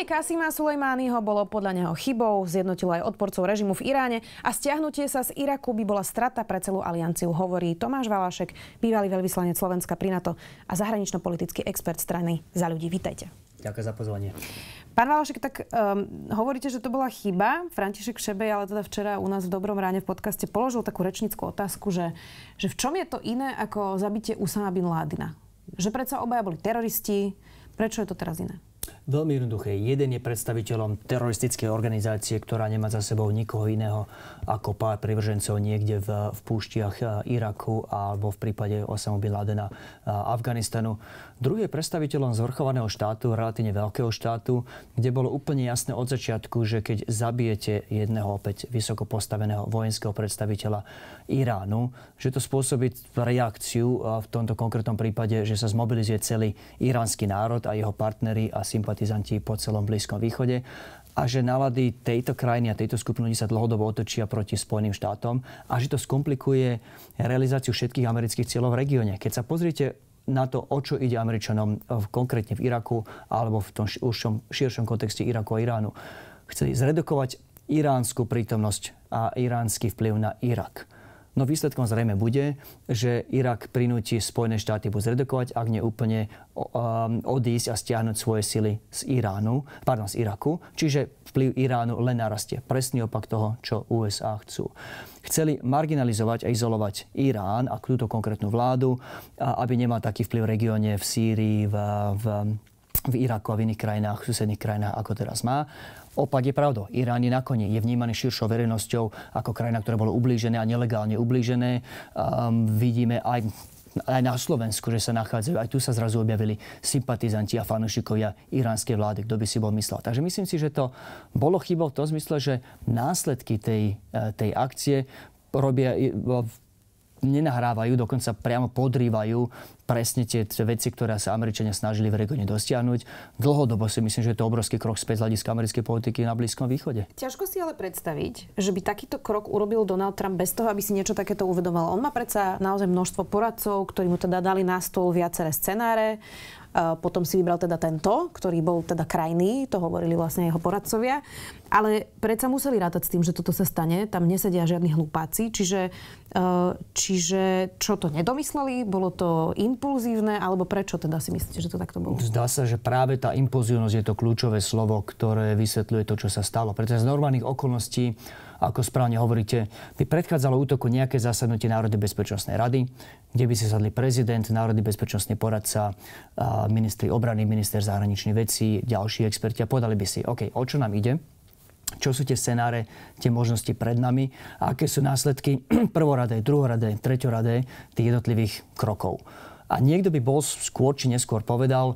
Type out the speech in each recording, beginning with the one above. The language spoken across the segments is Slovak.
Zatknutie Kasima Sulejmányho bolo podľa neho chybou, zjednotilo aj odporcov režimu v Iráne a stiahnutie sa z Iraku by bola strata pre celú alianciu, hovorí Tomáš Valašek, bývalý veľvyslanec Slovenska pri NATO a zahranično-politický expert strany za ľudí. Vítajte. Ďakujem za pozvanie. Pán Valašek, tak um, hovoríte, že to bola chyba. František Šebej, ale teda včera u nás v Dobrom ráne v podcaste položil takú rečnickú otázku, že, že v čom je to iné ako zabitie Usama Bin Ládina? Že predsa obaja boli teroristi, prečo je to teraz iné? Veľmi jednoduché. Jeden je predstaviteľom teroristickej organizácie, ktorá nemá za sebou nikoho iného ako pár privržencov niekde v, v púštiach eh, Iraku alebo v prípade Osama Bin Ladena eh, Afganistanu. Druhý je predstaviteľom zvrchovaného štátu, relatívne veľkého štátu, kde bolo úplne jasné od začiatku, že keď zabijete jedného opäť vysoko postaveného vojenského predstaviteľa Iránu, že to spôsobí reakciu eh, v tomto konkrétnom prípade, že sa zmobilizuje celý iránsky národ a jeho partnery a sympatizácii sympatizanti po celom Blízkom východe a že nálady tejto krajiny a tejto skupiny sa dlhodobo otočia proti Spojeným štátom a že to skomplikuje realizáciu všetkých amerických cieľov v regióne. Keď sa pozriete na to, o čo ide Američanom konkrétne v Iraku alebo v tom širšom, širšom kontexte Iraku a Iránu. Chceli zredukovať iránsku prítomnosť a iránsky vplyv na Irak No výsledkom zrejme bude, že Irak prinúti Spojené štáty buď zredukovať, ak nie úplne um, odísť a stiahnuť svoje sily z Iránu, pardon, z Iraku. Čiže vplyv Iránu len narastie. Presný opak toho, čo USA chcú. Chceli marginalizovať a izolovať Irán a túto konkrétnu vládu, aby nemal taký vplyv v regióne, v Sýrii, v, v v Iraku a v iných krajinách, v susedných krajinách, ako teraz má. Opak je pravdou. Irán je na koni, je vnímaný širšou verejnosťou ako krajina, ktorá bola ublížené a nelegálne ublížené. Um, ehm, vidíme aj aj na Slovensku, že sa nachádzajú. Aj tu sa zrazu objavili sympatizanti a fanúšikovia iránskej vlády, kto by si bol myslel. Takže myslím si, že to bolo chybou v tom zmysle, že následky tej, e, tej akcie robia nenahrávajú, dokonca priamo podrývajú presne tie, tie veci, ktoré sa Američania snažili v regióne dosiahnuť. Dlhodobo si myslím, že je to obrovský krok späť z hľadiska americkej politiky na Blízkom východe. Ťažko si ale predstaviť, že by takýto krok urobil Donald Trump bez toho, aby si niečo takéto uvedomal. On má predsa naozaj množstvo poradcov, ktorí mu teda dali na stôl viaceré scenáre. Potom si vybral teda tento, ktorý bol teda krajný, to hovorili vlastne jeho poradcovia. Ale predsa museli rátať s tým, že toto sa stane, tam nesedia žiadni hlupáci, čiže, e, čiže čo to nedomysleli, bolo to im impulzívne, alebo prečo teda si myslíte, že to takto bolo? Zdá sa, že práve tá impulzívnosť je to kľúčové slovo, ktoré vysvetľuje to, čo sa stalo. Pretože z normálnych okolností ako správne hovoríte, by predchádzalo útoku nejaké zasadnutie Národnej bezpečnostnej rady, kde by si sadli prezident, Národný bezpečnostný poradca, ministri obrany, minister zahraničných vecí, ďalší experti a podali by si, OK, o čo nám ide, čo sú tie scenáre, tie možnosti pred nami a aké sú následky prvoradé, druhoradé, treťoradé tých jednotlivých krokov. A niekto by bol skôr či neskôr povedal,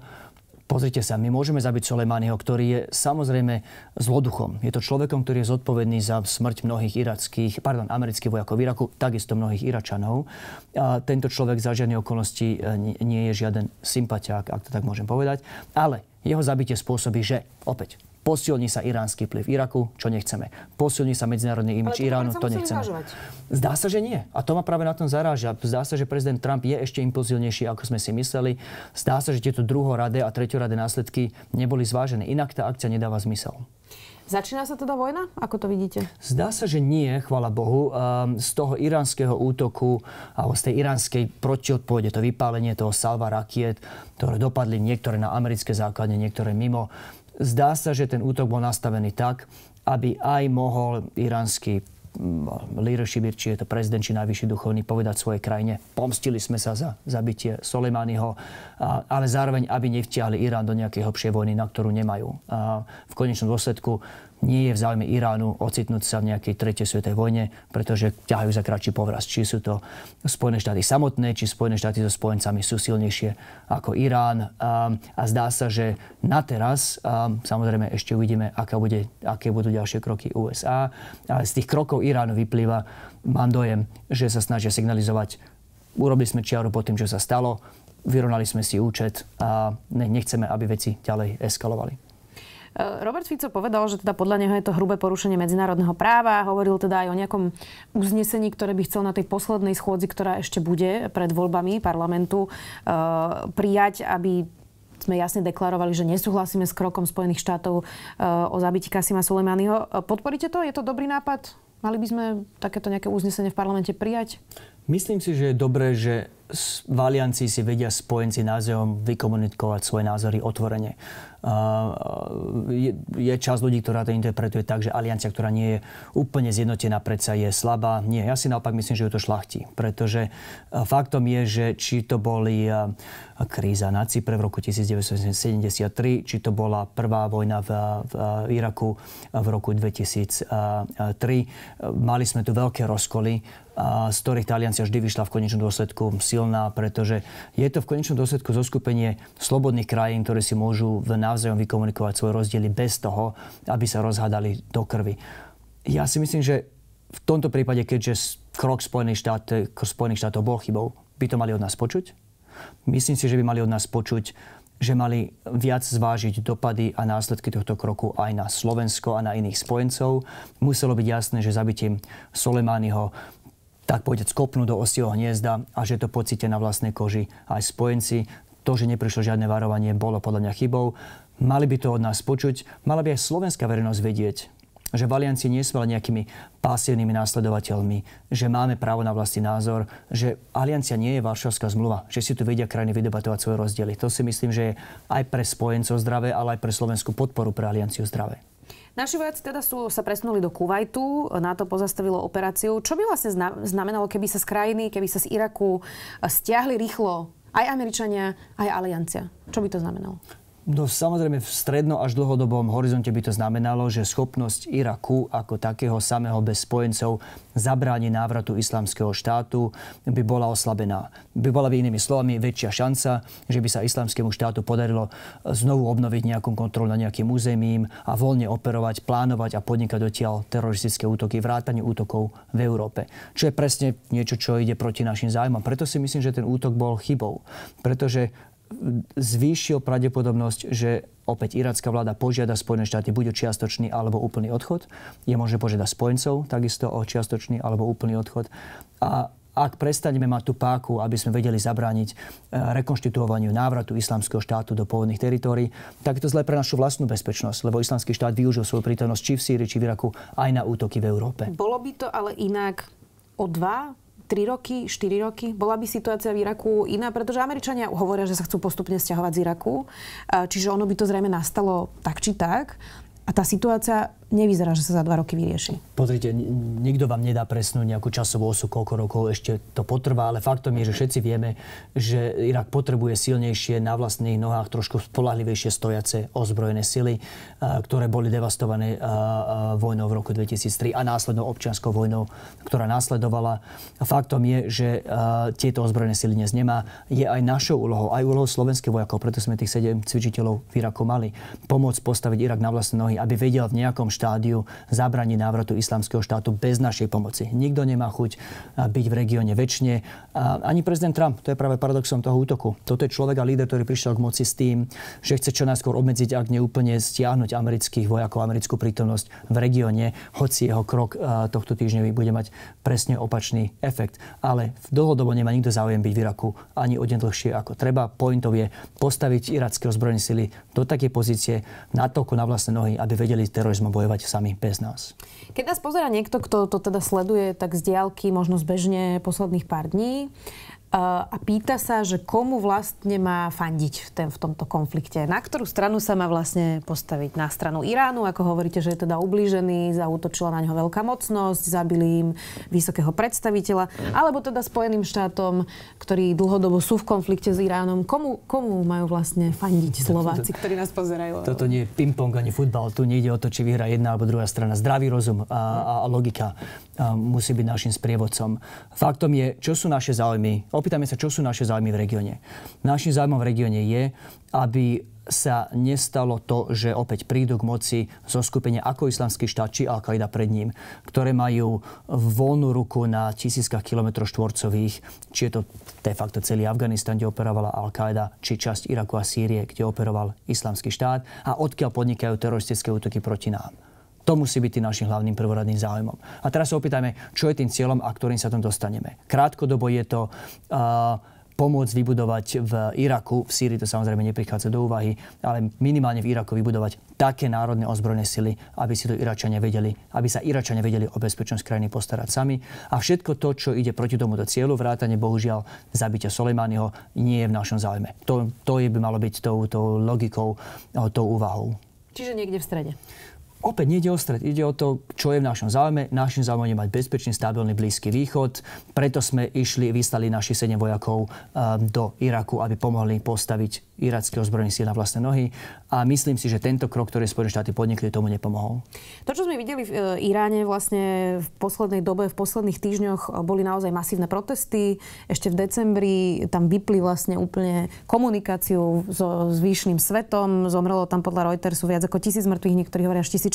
Pozrite sa, my môžeme zabiť Soleimaniho, ktorý je samozrejme zloduchom. Je to človekom, ktorý je zodpovedný za smrť mnohých irackých, pardon, amerických vojakov v Iraku, takisto mnohých Iračanov. A tento človek za žiadne okolnosti e, nie je žiaden sympatiák, ak to tak môžem povedať. Ale jeho zabitie spôsobí, že opäť Posilní sa iránsky vplyv Iraku, čo nechceme. Posilní sa medzinárodný imič Iránu, to nechceme. Vážovať. Zdá sa, že nie. A to ma práve na tom zaráža. Zdá sa, že prezident Trump je ešte impulzívnejší, ako sme si mysleli. Zdá sa, že tieto druhoradé a treťoradé následky neboli zvážené. Inak tá akcia nedáva zmysel. Začína sa teda vojna? Ako to vidíte? Zdá sa, že nie, chvala Bohu. Ehm, z toho iránskeho útoku, alebo z tej iránskej protiodpovede, to vypálenie toho salva rakiet, ktoré dopadli niektoré na americké základne, niektoré mimo, Zdá sa, že ten útok bol nastavený tak, aby aj mohol iránsky mm, leadership, či je to prezident, či najvyšší duchovný, povedať svojej krajine, pomstili sme sa za zabitie Soleimányho, ale zároveň, aby nevtiahli Irán do nejakej hlbšej vojny, na ktorú nemajú. A v konečnom dôsledku nie je v záujme Iránu ocitnúť sa v nejakej tretej svetovej vojne, pretože ťahajú za kratší povraz. Či sú to Spojené štáty samotné, či Spojené štáty so spojencami sú silnejšie ako Irán. A, zdá sa, že na teraz, samozrejme ešte uvidíme, aká bude, aké budú ďalšie kroky USA, ale z tých krokov Iránu vyplýva, mám dojem, že sa snažia signalizovať, urobili sme čiaru po tým, čo sa stalo, vyrovnali sme si účet a nechceme, aby veci ďalej eskalovali. Robert Fico povedal, že teda podľa neho je to hrubé porušenie medzinárodného práva. Hovoril teda aj o nejakom uznesení, ktoré by chcel na tej poslednej schôdzi, ktorá ešte bude pred voľbami parlamentu, eh, prijať, aby sme jasne deklarovali, že nesúhlasíme s krokom Spojených štátov eh, o zabití Kasima Sulejmányho. Podporíte to? Je to dobrý nápad? Mali by sme takéto nejaké uznesenie v parlamente prijať? Myslím si, že je dobré, že valianci si vedia spojenci názvom vykomunikovať svoje názory otvorene je, je časť ľudí, ktorá to interpretuje tak, že aliancia, ktorá nie je úplne zjednotená, predsa je slabá. Nie, ja si naopak myslím, že ju to šlachtí. Pretože faktom je, že či to boli kríza na Cypre v roku 1973, či to bola prvá vojna v, v Iraku v roku 2003, mali sme tu veľké rozkoly z ktorých tá aliancia vždy vyšla v konečnom dôsledku silná, pretože je to v konečnom dôsledku zoskupenie slobodných krajín, ktoré si môžu v náš navzájom vykomunikovať svoje rozdiely bez toho, aby sa rozhádali do krvi. Ja si myslím, že v tomto prípade, keďže krok Spojených, štát, Spojených štátov bol chybou, by to mali od nás počuť. Myslím si, že by mali od nás počuť, že mali viac zvážiť dopady a následky tohto kroku aj na Slovensko a na iných spojencov. Muselo byť jasné, že zabitím Soleimányho tak povedať skopnú do osieho hniezda a že to pocítia na vlastnej koži aj spojenci. To, že neprišlo žiadne varovanie, bolo podľa mňa chybou. Mali by to od nás počuť, mala by aj slovenská verejnosť vedieť, že valianci nie sú len nejakými pasívnymi následovateľmi, že máme právo na vlastný názor, že aliancia nie je varšovská zmluva, že si tu vedia krajiny vydebatovať svoje rozdiely. To si myslím, že je aj pre spojencov zdravé, ale aj pre slovenskú podporu pre alianciu zdravé. Naši vojaci teda sú, sa presunuli do Kuwaitu, to pozastavilo operáciu. Čo by vlastne znamenalo, keby sa z krajiny, keby sa z Iraku eh, stiahli rýchlo aj Američania, aj Aliancia? Čo by to znamenalo? No samozrejme v stredno až dlhodobom horizonte by to znamenalo, že schopnosť Iraku ako takého samého bez spojencov zabráni návratu islamského štátu by bola oslabená. By bola by inými slovami väčšia šanca, že by sa islamskému štátu podarilo e, znovu obnoviť nejakú kontrolu na nejakým územím a voľne operovať, plánovať a podnikať dotiaľ teroristické útoky, vrátanie útokov v Európe. Čo je presne niečo, čo ide proti našim zájmom. Preto si myslím, že ten útok bol chybou. Pretože zvýšil pravdepodobnosť, že opäť iracká vláda požiada Spojené štáty buď o čiastočný alebo úplný odchod. Je možné požiadať spojencov takisto o čiastočný alebo úplný odchod. A ak prestaneme mať tú páku, aby sme vedeli zabrániť e, rekonštituovaniu návratu islamského štátu do pôvodných teritórií, tak je to zle pre našu vlastnú bezpečnosť, lebo islamský štát využil svoju prítomnosť či v Sýrii, či v Iraku aj na útoky v Európe. Bolo by to ale inak o dva, 3 roky, 4 roky, bola by situácia v Iraku iná, pretože Američania hovoria, že sa chcú postupne stiahovať z Iraku, čiže ono by to zrejme nastalo tak či tak. A tá situácia nevyzerá, že sa za dva roky vyrieši. Pozrite, nikto vám nedá presnú nejakú časovú osu, koľko rokov ešte to potrvá, ale faktom je, že všetci vieme, že Irak potrebuje silnejšie na vlastných nohách, trošku spolahlivejšie stojace ozbrojené sily, ktoré boli devastované vojnou v roku 2003 a následnou občianskou vojnou, ktorá následovala. Faktom je, že tieto ozbrojené sily dnes nemá. Je aj našou úlohou, aj úlohou slovenských vojakov, preto sme tých 7 cvičiteľov v Iraku mali, pomôcť postaviť Irak na vlastné nohy, aby vedel v nejakom štátu štádiu zabranie návratu islamského štátu bez našej pomoci. Nikto nemá chuť eh, byť v regióne väčšine. Eh, ani prezident Trump, to je práve paradoxom toho útoku. Toto je človek a líder, ktorý prišiel k moci s tým, že chce čo najskôr obmedziť, ak neúplne stiahnuť amerických vojakov, americkú prítomnosť v regióne, hoci jeho krok eh, tohto týždňa bude mať presne opačný efekt. Ale v dlhodobo nemá nikto záujem byť v Iraku ani o deň dlhšie ako treba. Pointov je postaviť iracké ozbrojené sily do takej pozície, natoľko na vlastné nohy, aby vedeli s terorizmom bojovať fungovať sami bez nás. Keď nás pozera niekto, kto to teda sleduje tak z diálky, možno zbežne posledných pár dní, a pýta sa, že komu vlastne má fandiť v, ten, v tomto konflikte. Na ktorú stranu sa má vlastne postaviť? Na stranu Iránu, ako hovoríte, že je teda ublížený, zautočila na ňo veľká mocnosť, zabili im vysokého predstaviteľa, alebo teda Spojeným štátom, ktorí dlhodobo sú v konflikte s Iránom. Komu, komu majú vlastne fandiť Slováci, ktorí nás pozerajú? Toto nie je ping-pong ani futbal. Tu nejde o to, či vyhrá jedna alebo druhá strana. Zdravý rozum a, a logika a musí byť našim sprievodcom. Faktom je, čo sú naše záujmy opýtame sa, čo sú naše záujmy v regióne. Našim záujmom v regióne je, aby sa nestalo to, že opäť prídu k moci zo skupenia ako islamský štát či al pred ním, ktoré majú voľnú ruku na tisíckach kilometrov štvorcových, či je to de facto celý Afganistan, kde operovala al či časť Iraku a Sýrie, kde operoval islamský štát a odkiaľ podnikajú teroristické útoky proti nám. To musí byť tým našim hlavným prvoradným záujmom. A teraz sa opýtajme, čo je tým cieľom a ktorým sa tam dostaneme. Krátkodobo je to uh, pomôcť vybudovať v Iraku, v Sýrii to samozrejme neprichádza do úvahy, ale minimálne v Iraku vybudovať také národné ozbrojné sily, aby si to Iračania vedeli, aby sa Iračania vedeli o bezpečnosť krajiny postarať sami. A všetko to, čo ide proti tomuto cieľu, vrátane bohužiaľ zabitia Soleimányho, nie je v našom záujme. To, to je by malo byť tou, tou logikou, tou úvahou. Čiže niekde v strede opäť nejde o stred, ide o to, čo je v našom záujme. Našim záujmom je mať bezpečný, stabilný Blízky východ. Preto sme išli, vystali našich 7 vojakov um, do Iraku, aby pomohli postaviť iracké ozbrojené síly na vlastné nohy. A myslím si, že tento krok, ktorý Spojené štáty podnikli, tomu nepomohol. To, čo sme videli v e, Iráne vlastne v poslednej dobe, v posledných týždňoch e, boli naozaj masívne protesty. Ešte v decembri tam vypli vlastne úplne komunikáciu so zvýšným svetom. Zomrelo tam podľa Reutersu viac ako tisíc mŕtvych, niektorí hovoria až tisíc 1400. Uh, e,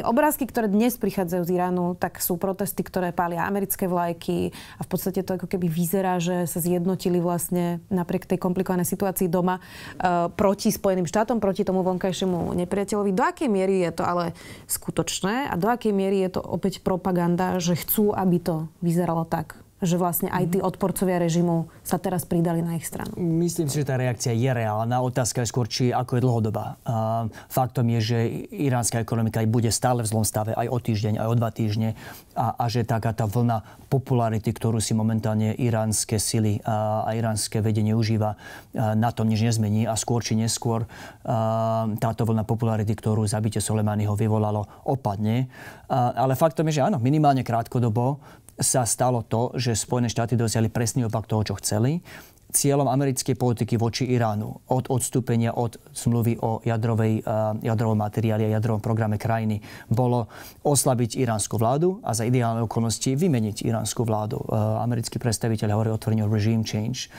tie obrázky, ktoré dnes prichádzajú z Iránu, tak sú protesty, ktoré pália americké vlajky a v podstate to ako keby vyzerá, že sa zjednotili vlastne napriek tej komplikovanej situácii doma uh, proti Spojeným štátom, proti tomu vonkajšiemu nepriateľovi. Do akej miery je to ale skutočné a do akej miery je to opäť propaganda, že chcú, aby to vyzeralo tak? že vlastne aj tí odporcovia režimu sa teraz pridali na ich stranu? Myslím si, že tá reakcia je reálna. Otázka je skôr, či ako je dlhodobá. faktom je, že iránska ekonomika aj bude stále v zlom stave aj o týždeň, aj o dva týždne a, a že taká tá vlna popularity, ktorú si momentálne iránske sily a, a iránske vedenie užíva, a na tom nič nezmení a skôr či neskôr a, táto vlna popularity, ktorú zabite Soleimányho vyvolalo, opadne. A, ale faktom je, že áno, minimálne krátkodobo sa stalo to, že Spojené štáty dosiahli presný opak toho, čo chceli. Cieľom americkej politiky voči Iránu od odstúpenia od zmluvy o jadrovej, eh, jadrovom materiáli a jadrovom programe krajiny bolo oslabiť iránsku vládu a za ideálne okolnosti vymeniť iránsku vládu. Eh, americký predstaviteľ hovorí otvorene o regime change.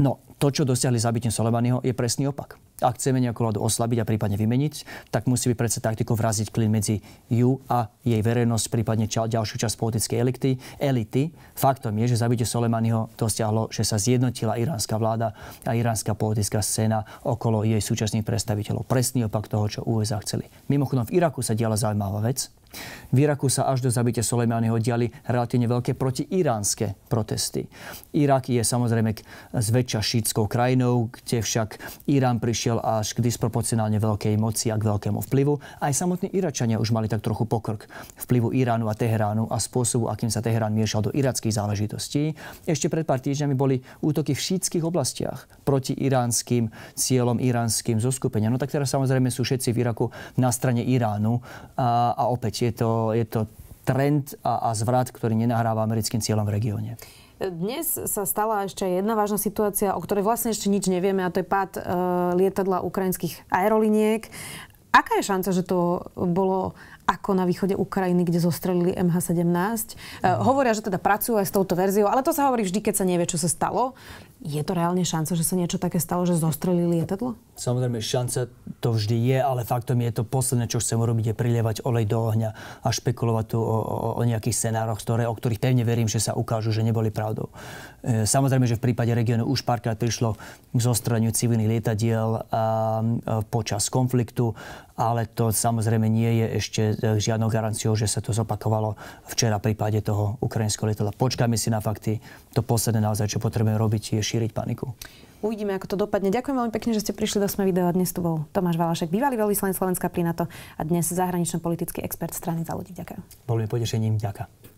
No, to, čo dosiahli zabitím Soleimaniho, je presný opak ak chceme nejakú vládu oslabiť a prípadne vymeniť, tak musí byť predsa taktiku vraziť klin medzi ju a jej verejnosť, prípadne čal, ďalšiu časť politickej elity, elity. Faktom je, že zabitie Soleimaniho dosiahlo, že sa zjednotila iránska vláda a iránska politická scéna okolo jej súčasných predstaviteľov. Presný opak toho, čo USA chceli. Mimochodom, v Iraku sa diala zaujímavá vec. V Iraku sa až do zabite Soleimányho diali relatívne veľké protiiránske protesty. Irak je samozrejme zväčša šítskou krajinou, kde však Irán prišiel až k disproporcionálne veľkej moci a k veľkému vplyvu. Aj samotní Iračania už mali tak trochu pokrk vplyvu Iránu a Teheránu a spôsobu, akým sa Teherán miešal do irackých záležitostí. Ešte pred pár týždňami boli útoky v šítskych oblastiach proti iránskym cieľom iránskym zoskupeniam. No tak teraz samozrejme sú všetci v Iraku na strane Iránu a, a opäť je to, je to trend a, a zvrat, ktorý nenahráva americkým cieľom v regióne. Dnes sa stala ešte jedna vážna situácia, o ktorej vlastne ešte nič nevieme, a to je pád e, lietadla ukrajinských aeroliniek. Aká je šanca, že to bolo ako na východe Ukrajiny, kde zostrelili eh, MH17. Uh, hovoria, že teda pracujú aj s touto verziou, ale to sa hovorí vždy, keď sa nevie, čo sa stalo. Je to reálne šanca, že sa niečo také stalo, že zostrelili lietadlo? Samozrejme, šanca to vždy je, ale faktom je to posledné, čo chcem urobiť, je prilievať olej do ohňa a špekulovať tu o, o, o nejakých scenároch, ktoré, o ktorých pevne verím, že sa ukážu, že neboli pravdou. E, samozrejme, že v prípade regiónu už párkrát prišlo k zostreleniu civilných lietadiel a, ehm, a, eh, počas konfliktu, ale to samozrejme nie je ešte E, žiadnou garanciou, že sa to zopakovalo včera v prípade toho ukrajinského letadla. Počkajme si na fakty. To posledné naozaj, čo potrebujeme robiť, je šíriť paniku. Uvidíme, ako to dopadne. Ďakujem veľmi pekne, že ste prišli do Sme videa. Dnes tu bol Tomáš Valašek, bývalý veľvyslanec Slovenska pri NATO a dnes zahranično-politický expert strany za ľudí. Ďakujem. Bolo mi potešením. Ďakujem.